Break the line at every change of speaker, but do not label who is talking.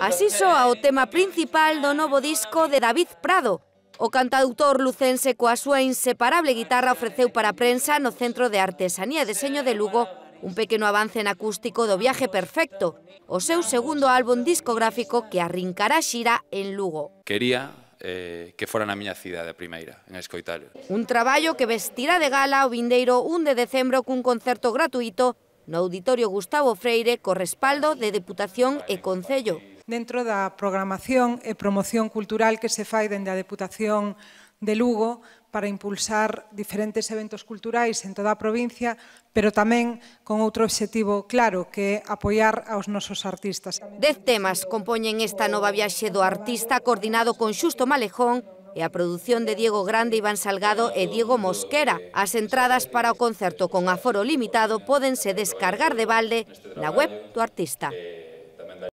Así
soa o tema principal do novo disco de David Prado, O cantautor lucense coa súa inseparable guitarra ofreceu para a prensa no Centro de Artesanía e Deseño de Lugo un pequeno avance en acústico do Viaje Perfecto, o seu segundo álbum discográfico que arrincará xira en Lugo.
Quería eh, que fora na miña cidade a primeira, en Escoitalo.
Un traballo que vestirá de gala o vindeiro 1 de decembro cun concerto gratuito no Auditorio Gustavo Freire co
respaldo de Deputación e Concello. Dentro da programación e promoción cultural que se fai dende a Deputación de Lugo para impulsar diferentes eventos culturais en toda a provincia, pero tamén con outro obxectivo claro, que é apoiar aos nosos artistas.
Dez temas compoñen esta nova viaxe do artista coordinado con Xusto Malejón, e a produción de Diego Grande, Iván Salgado e Diego Mosquera. As entradas para o concerto con aforo limitado pódense descargar de balde na web do artista.